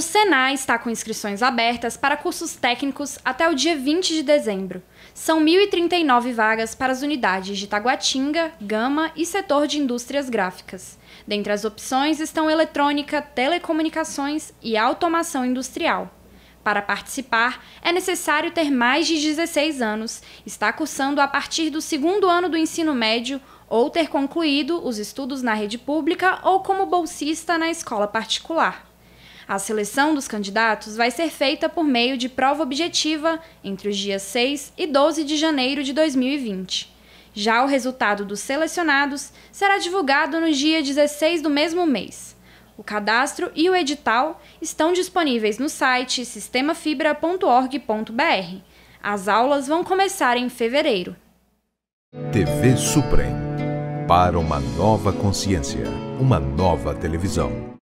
O Senai está com inscrições abertas para cursos técnicos até o dia 20 de dezembro. São 1.039 vagas para as unidades de Taguatinga, Gama e setor de indústrias gráficas. Dentre as opções estão eletrônica, telecomunicações e automação industrial. Para participar, é necessário ter mais de 16 anos, estar cursando a partir do segundo ano do ensino médio ou ter concluído os estudos na rede pública ou como bolsista na escola particular. A seleção dos candidatos vai ser feita por meio de prova objetiva entre os dias 6 e 12 de janeiro de 2020. Já o resultado dos selecionados será divulgado no dia 16 do mesmo mês. O cadastro e o edital estão disponíveis no site sistemafibra.org.br. As aulas vão começar em fevereiro. TV Supremo para uma nova consciência, uma nova televisão.